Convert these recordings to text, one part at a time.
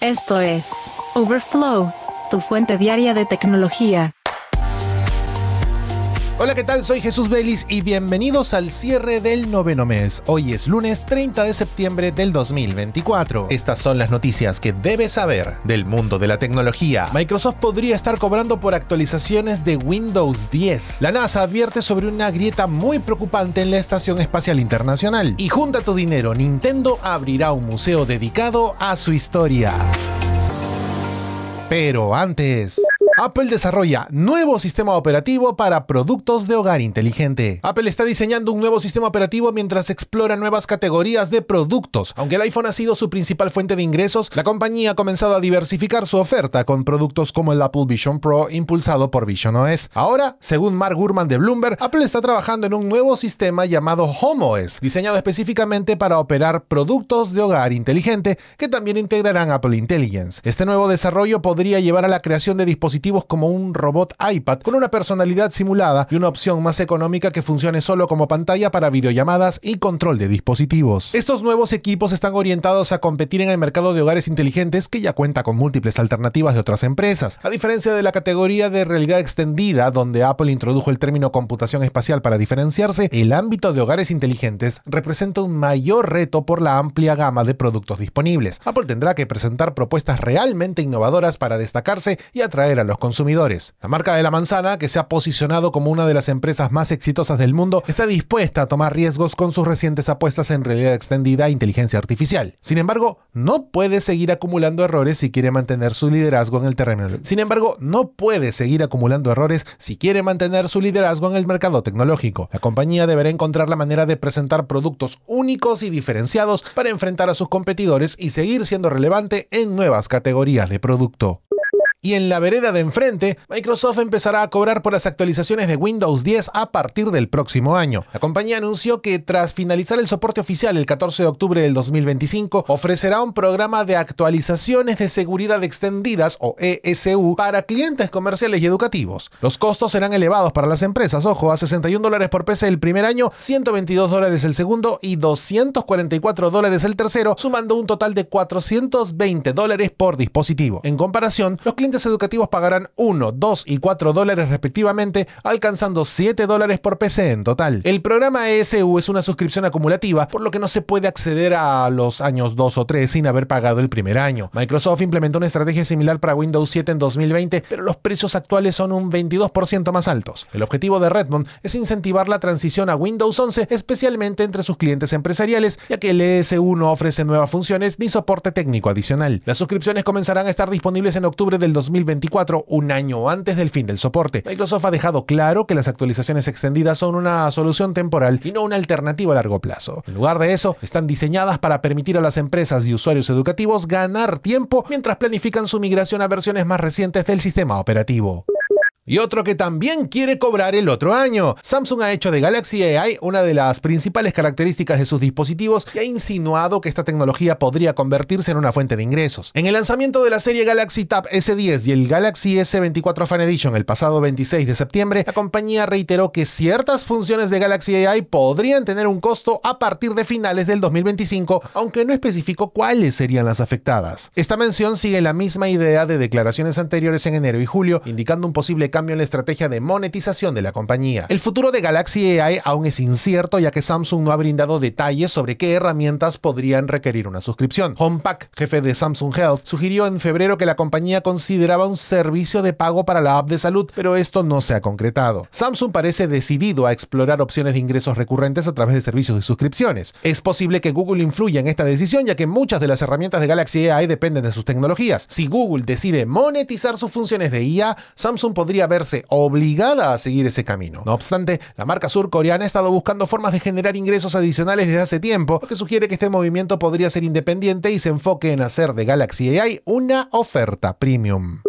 Esto es Overflow, tu fuente diaria de tecnología. Hola, ¿qué tal? Soy Jesús Belis y bienvenidos al cierre del noveno mes. Hoy es lunes 30 de septiembre del 2024. Estas son las noticias que debes saber del mundo de la tecnología. Microsoft podría estar cobrando por actualizaciones de Windows 10. La NASA advierte sobre una grieta muy preocupante en la Estación Espacial Internacional. Y junta tu dinero, Nintendo abrirá un museo dedicado a su historia. Pero antes... Apple desarrolla nuevo sistema operativo para productos de hogar inteligente. Apple está diseñando un nuevo sistema operativo mientras explora nuevas categorías de productos. Aunque el iPhone ha sido su principal fuente de ingresos, la compañía ha comenzado a diversificar su oferta con productos como el Apple Vision Pro impulsado por Vision OS. Ahora, según Mark Gurman de Bloomberg, Apple está trabajando en un nuevo sistema llamado HomeOS, diseñado específicamente para operar productos de hogar inteligente que también integrarán Apple Intelligence. Este nuevo desarrollo podría llevar a la creación de dispositivos como un robot iPad con una personalidad simulada y una opción más económica que funcione solo como pantalla para videollamadas y control de dispositivos. Estos nuevos equipos están orientados a competir en el mercado de hogares inteligentes que ya cuenta con múltiples alternativas de otras empresas, a diferencia de la categoría de realidad extendida donde Apple introdujo el término computación espacial para diferenciarse, el ámbito de hogares inteligentes representa un mayor reto por la amplia gama de productos disponibles. Apple tendrá que presentar propuestas realmente innovadoras para destacarse y atraer a los consumidores. La marca de la manzana, que se ha posicionado como una de las empresas más exitosas del mundo, está dispuesta a tomar riesgos con sus recientes apuestas en realidad extendida e inteligencia artificial. Sin embargo, no puede seguir acumulando errores si quiere mantener su liderazgo en el terreno. Sin embargo, no puede seguir acumulando errores si quiere mantener su liderazgo en el mercado tecnológico. La compañía deberá encontrar la manera de presentar productos únicos y diferenciados para enfrentar a sus competidores y seguir siendo relevante en nuevas categorías de producto. Y en la vereda de enfrente, Microsoft empezará a cobrar por las actualizaciones de Windows 10 a partir del próximo año. La compañía anunció que tras finalizar el soporte oficial el 14 de octubre del 2025, ofrecerá un programa de actualizaciones de seguridad extendidas o ESU para clientes comerciales y educativos. Los costos serán elevados para las empresas, ojo, a 61 dólares por PC el primer año, 122 dólares el segundo y 244 dólares el tercero, sumando un total de 420 dólares por dispositivo. En comparación, los clientes clientes educativos pagarán 1, 2 y 4 dólares respectivamente, alcanzando 7 dólares por PC en total. El programa ESU es una suscripción acumulativa, por lo que no se puede acceder a los años 2 o 3 sin haber pagado el primer año. Microsoft implementó una estrategia similar para Windows 7 en 2020, pero los precios actuales son un 22% más altos. El objetivo de Redmond es incentivar la transición a Windows 11, especialmente entre sus clientes empresariales, ya que el ESU no ofrece nuevas funciones ni soporte técnico adicional. Las suscripciones comenzarán a estar disponibles en octubre del 2024, un año antes del fin del soporte. Microsoft ha dejado claro que las actualizaciones extendidas son una solución temporal y no una alternativa a largo plazo. En lugar de eso, están diseñadas para permitir a las empresas y usuarios educativos ganar tiempo mientras planifican su migración a versiones más recientes del sistema operativo y otro que también quiere cobrar el otro año. Samsung ha hecho de Galaxy AI una de las principales características de sus dispositivos y ha insinuado que esta tecnología podría convertirse en una fuente de ingresos. En el lanzamiento de la serie Galaxy Tab S10 y el Galaxy S24 Fan Edition el pasado 26 de septiembre, la compañía reiteró que ciertas funciones de Galaxy AI podrían tener un costo a partir de finales del 2025, aunque no especificó cuáles serían las afectadas. Esta mención sigue la misma idea de declaraciones anteriores en enero y julio, indicando un posible cambio en la estrategia de monetización de la compañía. El futuro de Galaxy AI aún es incierto ya que Samsung no ha brindado detalles sobre qué herramientas podrían requerir una suscripción. Homepack, jefe de Samsung Health, sugirió en febrero que la compañía consideraba un servicio de pago para la app de salud, pero esto no se ha concretado. Samsung parece decidido a explorar opciones de ingresos recurrentes a través de servicios y suscripciones. Es posible que Google influya en esta decisión ya que muchas de las herramientas de Galaxy AI dependen de sus tecnologías. Si Google decide monetizar sus funciones de IA, Samsung podría verse obligada a seguir ese camino. No obstante, la marca surcoreana ha estado buscando formas de generar ingresos adicionales desde hace tiempo, lo que sugiere que este movimiento podría ser independiente y se enfoque en hacer de Galaxy AI una oferta premium.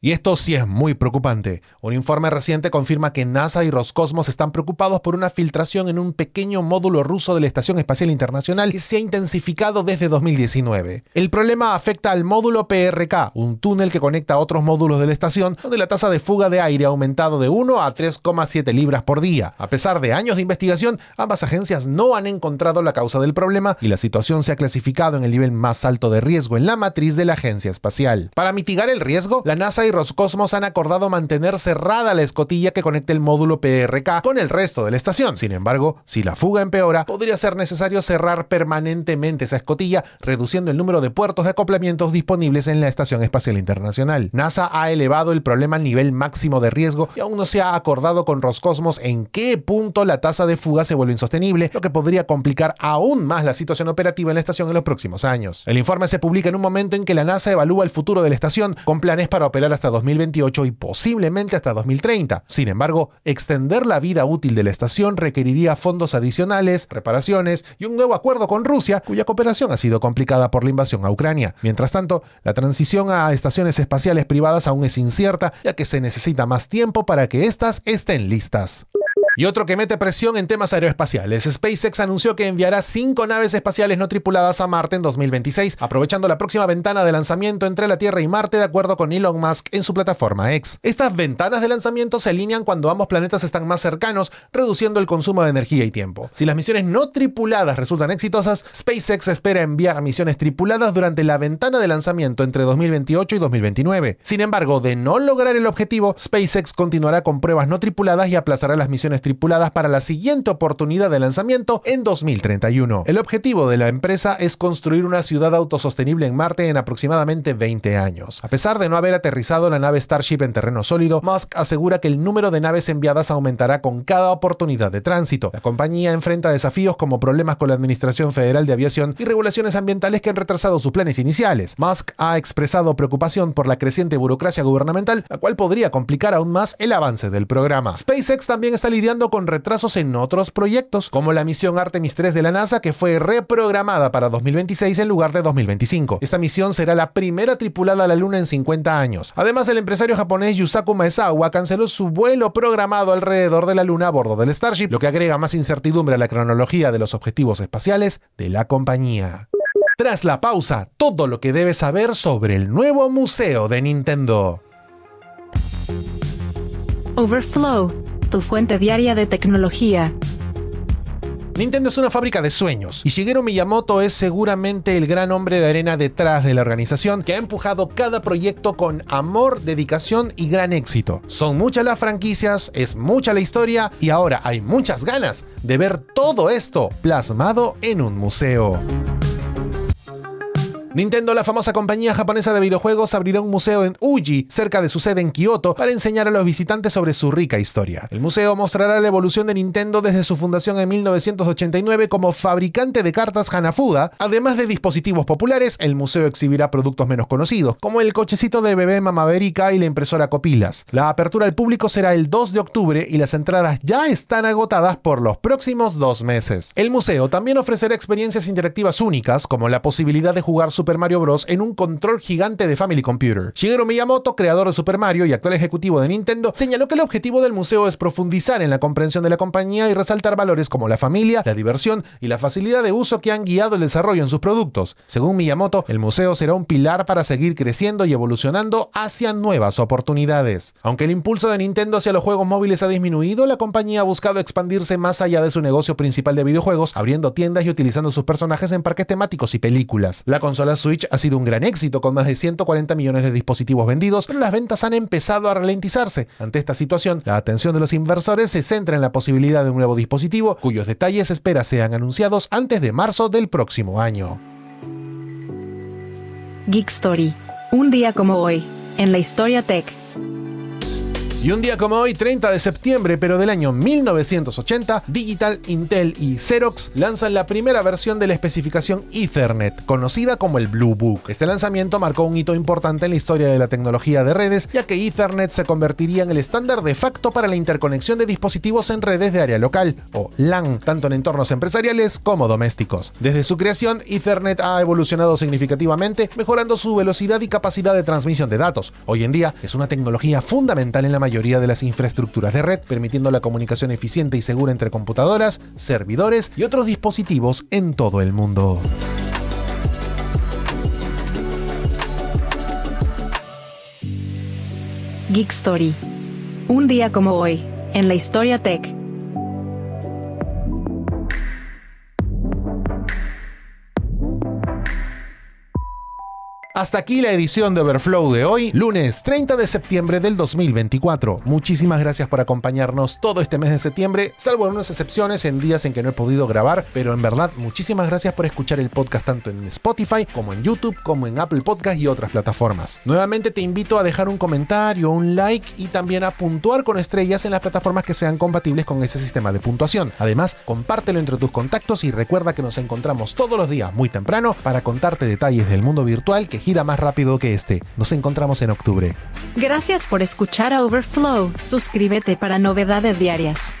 Y esto sí es muy preocupante. Un informe reciente confirma que NASA y Roscosmos están preocupados por una filtración en un pequeño módulo ruso de la Estación Espacial Internacional que se ha intensificado desde 2019. El problema afecta al módulo PRK, un túnel que conecta a otros módulos de la estación, donde la tasa de fuga de aire ha aumentado de 1 a 3,7 libras por día. A pesar de años de investigación, ambas agencias no han encontrado la causa del problema y la situación se ha clasificado en el nivel más alto de riesgo en la matriz de la agencia espacial. Para mitigar el riesgo, la NASA y Roscosmos han acordado mantener cerrada la escotilla que conecta el módulo PRK con el resto de la estación. Sin embargo, si la fuga empeora, podría ser necesario cerrar permanentemente esa escotilla, reduciendo el número de puertos de acoplamientos disponibles en la Estación Espacial Internacional. NASA ha elevado el problema al nivel máximo de riesgo y aún no se ha acordado con Roscosmos en qué punto la tasa de fuga se vuelve insostenible, lo que podría complicar aún más la situación operativa en la estación en los próximos años. El informe se publica en un momento en que la NASA evalúa el futuro de la estación, con planes para operar a hasta 2028 y posiblemente hasta 2030. Sin embargo, extender la vida útil de la estación requeriría fondos adicionales, reparaciones y un nuevo acuerdo con Rusia, cuya cooperación ha sido complicada por la invasión a Ucrania. Mientras tanto, la transición a estaciones espaciales privadas aún es incierta, ya que se necesita más tiempo para que éstas estén listas. Y otro que mete presión en temas aeroespaciales. SpaceX anunció que enviará cinco naves espaciales no tripuladas a Marte en 2026, aprovechando la próxima ventana de lanzamiento entre la Tierra y Marte, de acuerdo con Elon Musk en su plataforma X. Estas ventanas de lanzamiento se alinean cuando ambos planetas están más cercanos, reduciendo el consumo de energía y tiempo. Si las misiones no tripuladas resultan exitosas, SpaceX espera enviar misiones tripuladas durante la ventana de lanzamiento entre 2028 y 2029. Sin embargo, de no lograr el objetivo, SpaceX continuará con pruebas no tripuladas y aplazará las misiones tripuladas para la siguiente oportunidad de lanzamiento en 2031. El objetivo de la empresa es construir una ciudad autosostenible en Marte en aproximadamente 20 años. A pesar de no haber aterrizado la nave Starship en terreno sólido, Musk asegura que el número de naves enviadas aumentará con cada oportunidad de tránsito. La compañía enfrenta desafíos como problemas con la Administración Federal de Aviación y regulaciones ambientales que han retrasado sus planes iniciales. Musk ha expresado preocupación por la creciente burocracia gubernamental, la cual podría complicar aún más el avance del programa. SpaceX también está lidiando con retrasos en otros proyectos, como la misión Artemis 3 de la NASA que fue reprogramada para 2026 en lugar de 2025. Esta misión será la primera tripulada a la Luna en 50 años. Además, el empresario japonés Yusaku Maezawa canceló su vuelo programado alrededor de la Luna a bordo del Starship, lo que agrega más incertidumbre a la cronología de los objetivos espaciales de la compañía. Tras la pausa, todo lo que debes saber sobre el nuevo museo de Nintendo. Overflow tu fuente diaria de tecnología. Nintendo es una fábrica de sueños. y Shigeru Miyamoto es seguramente el gran hombre de arena detrás de la organización que ha empujado cada proyecto con amor, dedicación y gran éxito. Son muchas las franquicias, es mucha la historia y ahora hay muchas ganas de ver todo esto plasmado en un museo. Nintendo, la famosa compañía japonesa de videojuegos, abrirá un museo en Uji, cerca de su sede en Kioto, para enseñar a los visitantes sobre su rica historia. El museo mostrará la evolución de Nintendo desde su fundación en 1989 como fabricante de cartas Hanafuda. Además de dispositivos populares, el museo exhibirá productos menos conocidos, como el cochecito de bebé Mamaverica y la impresora Copilas. La apertura al público será el 2 de octubre y las entradas ya están agotadas por los próximos dos meses. El museo también ofrecerá experiencias interactivas únicas, como la posibilidad de jugar Super Mario Bros. en un control gigante de Family Computer. Shigeru Miyamoto, creador de Super Mario y actual ejecutivo de Nintendo, señaló que el objetivo del museo es profundizar en la comprensión de la compañía y resaltar valores como la familia, la diversión y la facilidad de uso que han guiado el desarrollo en sus productos. Según Miyamoto, el museo será un pilar para seguir creciendo y evolucionando hacia nuevas oportunidades. Aunque el impulso de Nintendo hacia los juegos móviles ha disminuido, la compañía ha buscado expandirse más allá de su negocio principal de videojuegos, abriendo tiendas y utilizando sus personajes en parques temáticos y películas. La consola la Switch ha sido un gran éxito, con más de 140 millones de dispositivos vendidos, pero las ventas han empezado a ralentizarse. Ante esta situación, la atención de los inversores se centra en la posibilidad de un nuevo dispositivo, cuyos detalles espera sean anunciados antes de marzo del próximo año. Geek Story. Un día como hoy, en la historia tech. Y un día como hoy, 30 de septiembre, pero del año 1980, Digital, Intel y Xerox lanzan la primera versión de la especificación Ethernet, conocida como el Blue Book. Este lanzamiento marcó un hito importante en la historia de la tecnología de redes, ya que Ethernet se convertiría en el estándar de facto para la interconexión de dispositivos en redes de área local, o LAN, tanto en entornos empresariales como domésticos. Desde su creación, Ethernet ha evolucionado significativamente, mejorando su velocidad y capacidad de transmisión de datos. Hoy en día es una tecnología fundamental en la mayoría de las infraestructuras de red, permitiendo la comunicación eficiente y segura entre computadoras, servidores y otros dispositivos en todo el mundo. Geek Story. Un día como hoy, en la historia tech. Hasta aquí la edición de Overflow de hoy, lunes 30 de septiembre del 2024. Muchísimas gracias por acompañarnos todo este mes de septiembre, salvo algunas excepciones en días en que no he podido grabar, pero en verdad muchísimas gracias por escuchar el podcast tanto en Spotify como en YouTube, como en Apple Podcast y otras plataformas. Nuevamente te invito a dejar un comentario, un like y también a puntuar con estrellas en las plataformas que sean compatibles con ese sistema de puntuación. Además, compártelo entre tus contactos y recuerda que nos encontramos todos los días muy temprano para contarte detalles del mundo virtual que gira más rápido que este. Nos encontramos en octubre. Gracias por escuchar a Overflow. Suscríbete para novedades diarias.